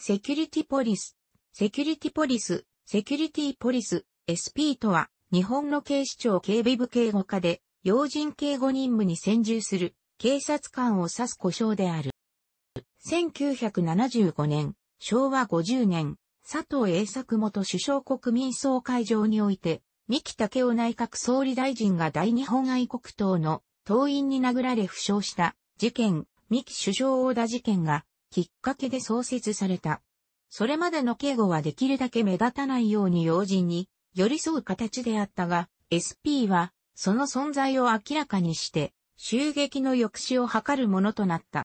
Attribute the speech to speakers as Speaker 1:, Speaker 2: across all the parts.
Speaker 1: セキュリティポリス。セキュリティポリス、セキュリティポリス、SP とは、日本の警視庁警備部警護課で、要人警護任務に専従する、警察官を指す故障である。1975年、昭和50年、佐藤栄作元首相国民総会場において、三木武雄内閣総理大臣が大日本愛国党の党員に殴られ負傷した事件、三木首相大田事件がきっかけで創設された。それまでの警護はできるだけ目立たないように用心に寄り添う形であったが、SP はその存在を明らかにして襲撃の抑止を図るものとなった。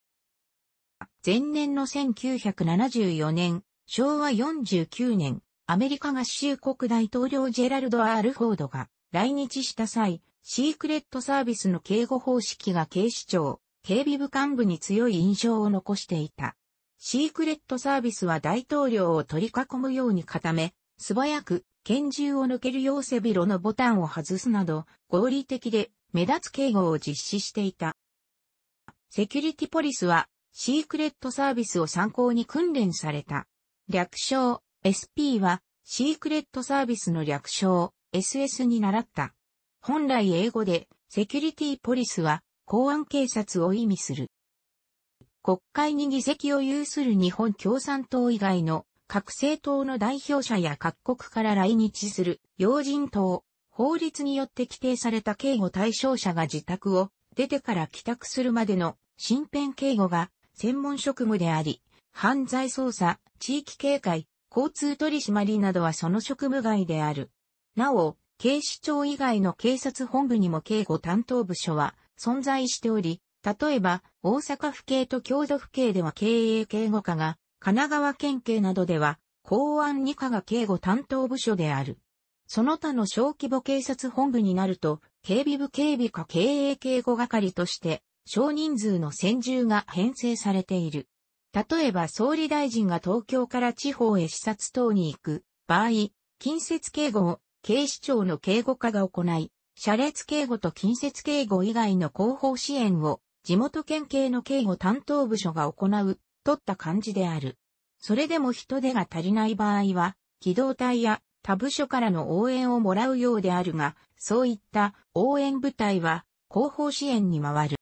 Speaker 1: 前年の1974年、昭和49年、アメリカ合衆国大統領ジェラルド・アール・フォードが来日した際、シークレットサービスの警護方式が警視庁、警備部幹部に強い印象を残していた。シークレットサービスは大統領を取り囲むように固め、素早く拳銃を抜けるよう背広のボタンを外すなど、合理的で目立つ警護を実施していた。セキュリティポリスは、シークレットサービスを参考に訓練された。略称、SP は、シークレットサービスの略称、SS に習った。本来英語で、セキュリティポリスは、公安警察を意味する。国会に議席を有する日本共産党以外の各政党の代表者や各国から来日する要人党、法律によって規定された警護対象者が自宅を出てから帰宅するまでの身辺警護が専門職務であり、犯罪捜査、地域警戒、交通取締りなどはその職務外である。なお、警視庁以外の警察本部にも警護担当部署は存在しており、例えば、大阪府警と京都府警では経営警護課が、神奈川県警などでは、公安二課が警護担当部署である。その他の小規模警察本部になると、警備部警備課経営警護係として、少人数の専従が編成されている。例えば総理大臣が東京から地方へ視察等に行く場合、近接警護を警視庁の警護課が行い、車列警護と近接警護以外の後方支援を地元県警の警護担当部署が行う、とった感じである。それでも人手が足りない場合は、機動隊や他部署からの応援をもらうようであるが、そういった応援部隊は後方支援に回る。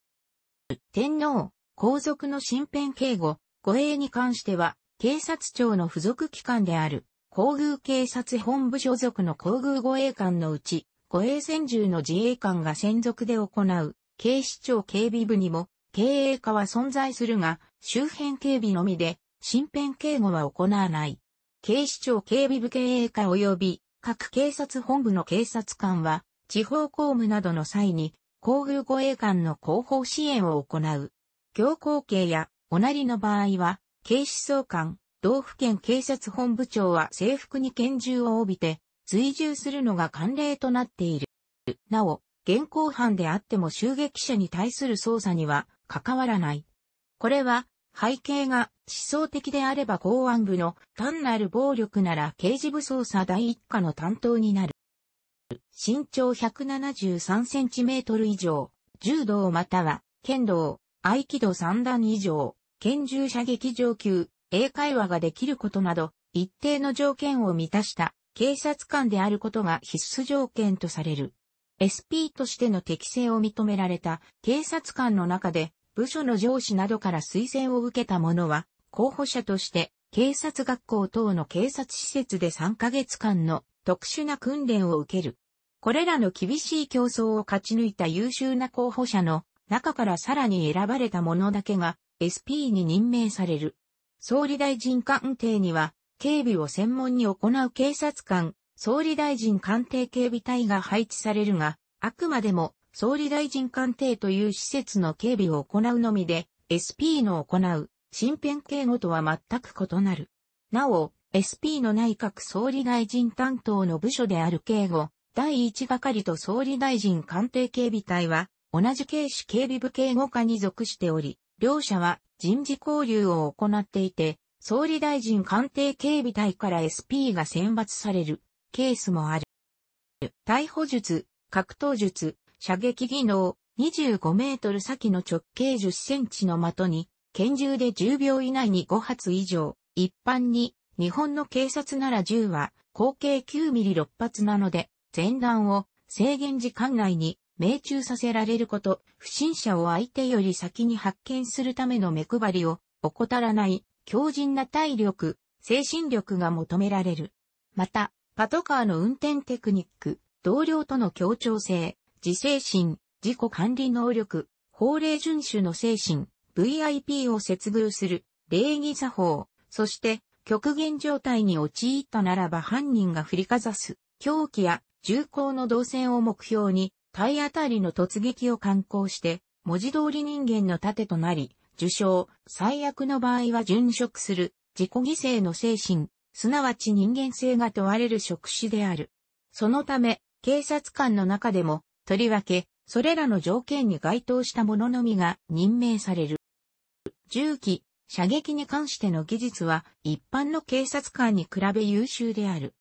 Speaker 1: 天皇、皇族の身辺警護、護衛に関しては、警察庁の付属機関である、皇宮警察本部所属の皇宮護衛官のうち、護衛専従の自衛官が専属で行う、警視庁警備部にも、警衛課は存在するが、周辺警備のみで、身辺警護は行わない。警視庁警備部警衛課及び、各警察本部の警察官は、地方公務などの際に、皇宮護衛官の広報支援を行う。行幸警や、おなりの場合は、警視総監、道府県警察本部長は制服に拳銃を帯びて、追従するのが慣例となっている。なお、現行犯であっても襲撃者に対する捜査には関わらない。これは、背景が思想的であれば公安部の単なる暴力なら刑事部捜査第一課の担当になる。身長173センチメートル以上、柔道または剣道、合気道三段以上、拳銃射撃上級、英会話ができることなど、一定の条件を満たした警察官であることが必須条件とされる。SP としての適性を認められた警察官の中で部署の上司などから推薦を受けた者は候補者として警察学校等の警察施設で3ヶ月間の特殊な訓練を受ける。これらの厳しい競争を勝ち抜いた優秀な候補者の中からさらに選ばれた者だけが SP に任命される。総理大臣官邸には警備を専門に行う警察官、総理大臣官邸警備隊が配置されるが、あくまでも総理大臣官邸という施設の警備を行うのみで、SP の行う身辺警護とは全く異なる。なお、SP の内閣総理大臣担当の部署である警護、第1係と総理大臣官邸警備隊は、同じ警視警備部警護課に属しており、両者は人事交流を行っていて、総理大臣官邸警備隊から SP が選抜されるケースもある。逮捕術、格闘術、射撃技能、25メートル先の直径10センチの的に、拳銃で10秒以内に5発以上、一般に、日本の警察なら銃は、口径9ミリ6発なので、前段を制限時間内に命中させられること、不審者を相手より先に発見するための目配りを怠らない強靭な体力、精神力が求められる。また、パトカーの運転テクニック、同僚との協調性、自制心、自己管理能力、法令遵守の精神、VIP を接遇する、礼儀作法、そして、極限状態に陥ったならば犯人が振りかざす、狂気や銃口の動線を目標に、体当たりの突撃を敢行して、文字通り人間の盾となり、受賞、最悪の場合は殉職する、自己犠牲の精神、すなわち人間性が問われる職種である。そのため、警察官の中でも、とりわけ、それらの条件に該当した者のみが任命される。銃器、射撃に関しての技術は一般の警察官に比べ優秀である。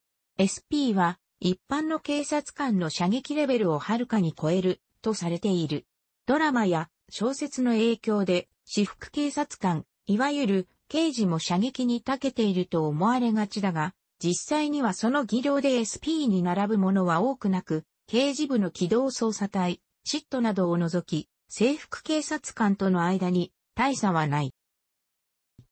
Speaker 1: SP は一般の警察官の射撃レベルをはるかに超えるとされている。ドラマや小説の影響で私服警察官、いわゆる刑事も射撃に長けていると思われがちだが、実際にはその技量で SP に並ぶものは多くなく、刑事部の機動捜査隊、シットなどを除き、制服警察官との間に大差はない。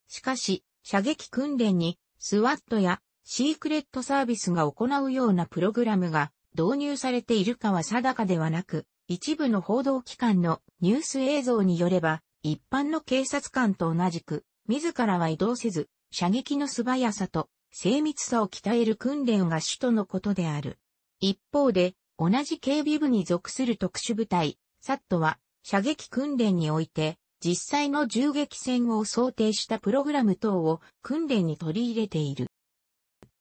Speaker 1: しかし、射撃訓練に、スワットやシークレットサービスが行うようなプログラムが導入されているかは定かではなく、一部の報道機関のニュース映像によれば、一般の警察官と同じく、自らは移動せず、射撃の素早さと精密さを鍛える訓練が主とのことである。一方で、同じ警備部に属する特殊部隊、サットは、射撃訓練において、実際の銃撃戦を想定したプログラム等を訓練に取り入れている。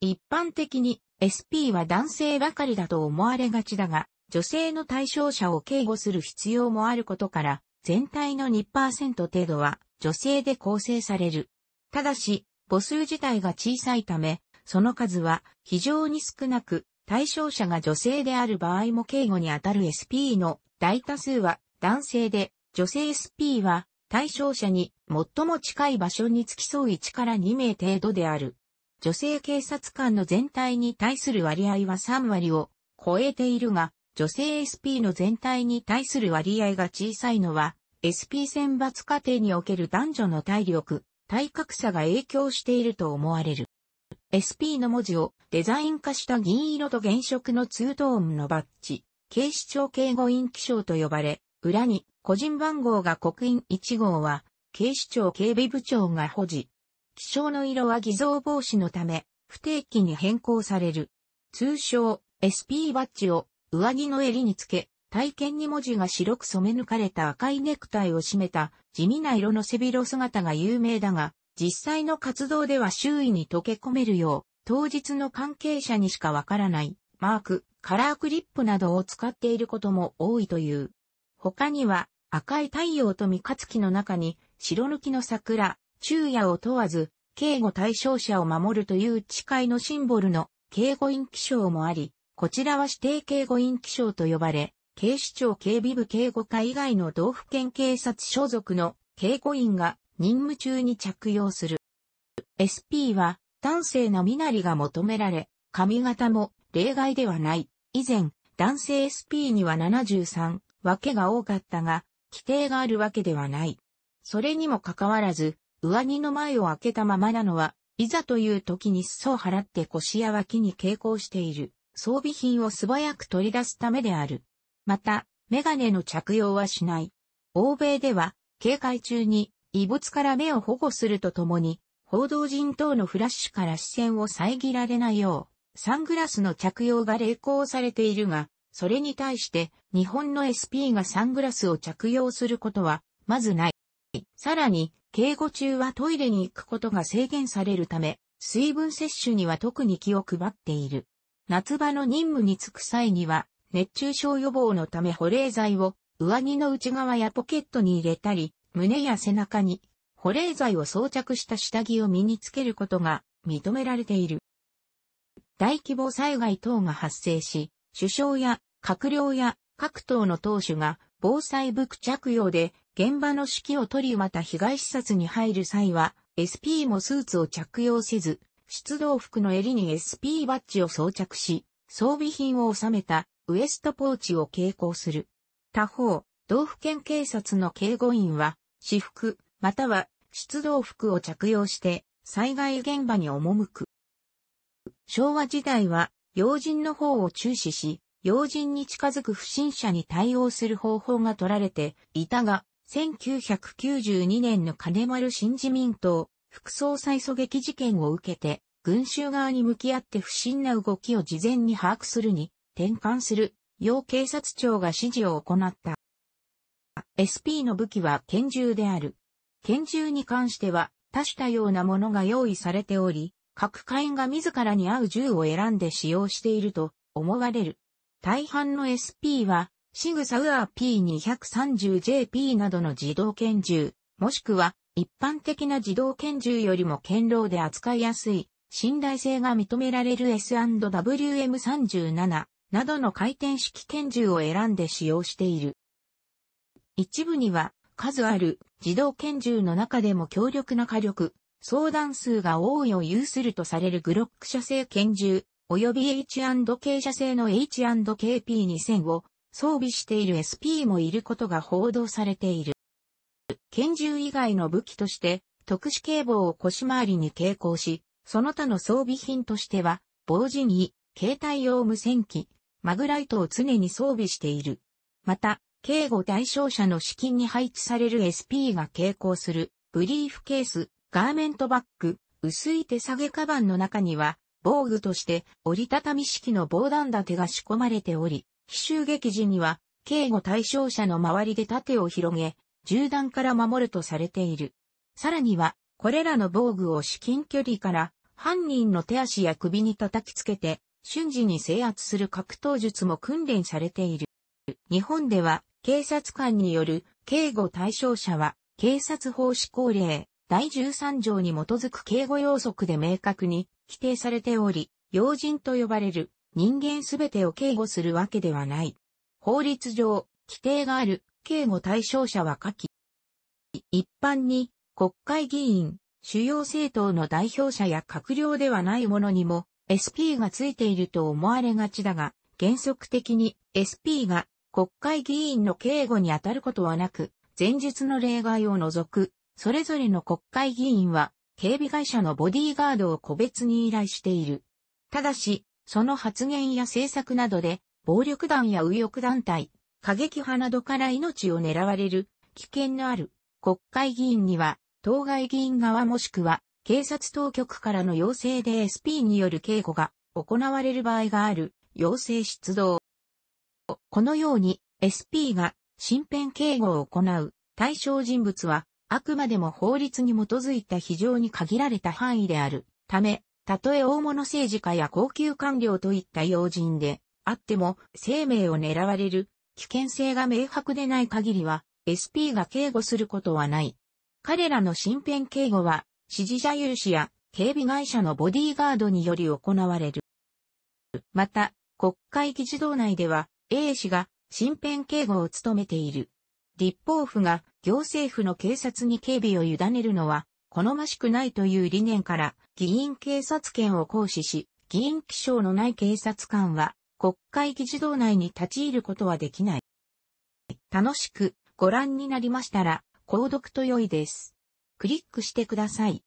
Speaker 1: 一般的に SP は男性ばかりだと思われがちだが、女性の対象者を警護する必要もあることから、全体の2%程度は女性で構成される。ただし、母数自体が小さいため、その数は非常に少なく、対象者が女性である場合も警護に当たる SP の大多数は男性で、女性 SP は対象者に最も近い場所に付き添う1から2名程度である。女性警察官の全体に対する割合は3割を超えているが、女性 SP の全体に対する割合が小さいのは、SP 選抜過程における男女の体力、体格差が影響していると思われる。SP の文字をデザイン化した銀色と原色のツートーンのバッジ、警視庁警護員記章と呼ばれ、裏に個人番号が刻印1号は、警視庁警備部長が保持。気象の色は偽造防止のため、不定期に変更される。通称、SP バッジを上着の襟につけ、体験に文字が白く染め抜かれた赤いネクタイを締めた地味な色の背広姿が有名だが、実際の活動では周囲に溶け込めるよう、当日の関係者にしかわからないマーク、カラークリップなどを使っていることも多いという。他には赤い太陽と三日月の中に白抜きの桜、昼夜を問わず、警護対象者を守るという誓いのシンボルの警護員気象もあり、こちらは指定警護員気象と呼ばれ、警視庁警備部警護課以外の道府県警察所属の警護員が任務中に着用する。SP は男性の身なりが求められ、髪型も例外ではない。以前、男性 SP には73、わけが多かったが、規定があるわけではない。それにもかかわらず、上着の前を開けたままなのは、いざという時に裾を払って腰や脇に傾向している。装備品を素早く取り出すためである。また、メガネの着用はしない。欧米では、警戒中に異物から目を保護するとともに、報道陣等のフラッシュから視線を遮られないよう、サングラスの着用が励行されているが、それに対して日本の SP がサングラスを着用することは、まずない。さらに、警護中はトイレに行くことが制限されるため、水分摂取には特に気を配っている。夏場の任務に就く際には、熱中症予防のため保冷剤を上着の内側やポケットに入れたり、胸や背中に保冷剤を装着した下着を身につけることが認められている。大規模災害等が発生し、首相や閣僚や各党の党首が防災服着用で現場の指揮を取りまた被害視察に入る際は SP もスーツを着用せず出動服の襟に SP バッジを装着し、装備品を収めたウエストポーチを携行する。他方、道府県警察の警護員は、私服、または出動服を着用して、災害現場に赴く。昭和時代は、要人の方を注視し、要人に近づく不審者に対応する方法が取られていたが、1992年の金丸新自民党副総裁狙撃事件を受けて、群衆側に向き合って不審な動きを事前に把握するに、転換する、要警察庁が指示を行った。SP の武器は拳銃である。拳銃に関しては、多種多様なものが用意されており、各会員が自らに合う銃を選んで使用していると思われる。大半の SP は、シグサウアー P230JP などの自動拳銃、もしくは一般的な自動拳銃よりも堅牢で扱いやすい、信頼性が認められる S&WM37 などの回転式拳銃を選んで使用している。一部には数ある自動拳銃の中でも強力な火力、相談数が多いを有するとされるグロック社製拳銃、及び H&K 社製の H&KP2000 を装備している SP もいることが報道されている。拳銃以外の武器として、特殊警棒を腰回りに携行し、その他の装備品としては、防塵衣、携帯用無線機、マグライトを常に装備している。また、警護対象者の資金に配置される SP が携行する、ブリーフケース、ガーメントバッグ、薄い手下げカバンの中には、防具として折りたたみ式の防弾立てが仕込まれており、奇襲撃時には、警護対象者の周りで盾を広げ、銃弾から守るとされている。さらには、これらの防具を至近距離から犯人の手足や首に叩きつけて、瞬時に制圧する格闘術も訓練されている。日本では、警察官による警護対象者は、警察法施行令第13条に基づく警護要則で明確に規定されており、要人と呼ばれる人間すべてを警護するわけではない。法律上、規定がある警護対象者は下記。一般に国会議員、主要政党の代表者や閣僚ではないものにも SP がついていると思われがちだが、原則的に SP が国会議員の警護に当たることはなく、前述の例外を除く、それぞれの国会議員は警備会社のボディーガードを個別に依頼している。ただし、その発言や政策などで、暴力団や右翼団体、過激派などから命を狙われる危険のある国会議員には、当該議員側もしくは警察当局からの要請で SP による警護が行われる場合がある要請出動。このように SP が身辺警護を行う対象人物はあくまでも法律に基づいた非常に限られた範囲であるため、たとえ大物政治家や高級官僚といった要人であっても生命を狙われる危険性が明白でない限りは、SP が警護することはない。彼らの身辺警護は、支持者有志や警備会社のボディーガードにより行われる。また、国会議事堂内では、A 氏が身辺警護を務めている。立法府が行政府の警察に警備を委ねるのは、好ましくないという理念から、議員警察権を行使し、議員気象のない警察官は、国会議事堂内に立ち入ることはできない。楽しくご覧になりましたら、購読と良いです。クリックしてください。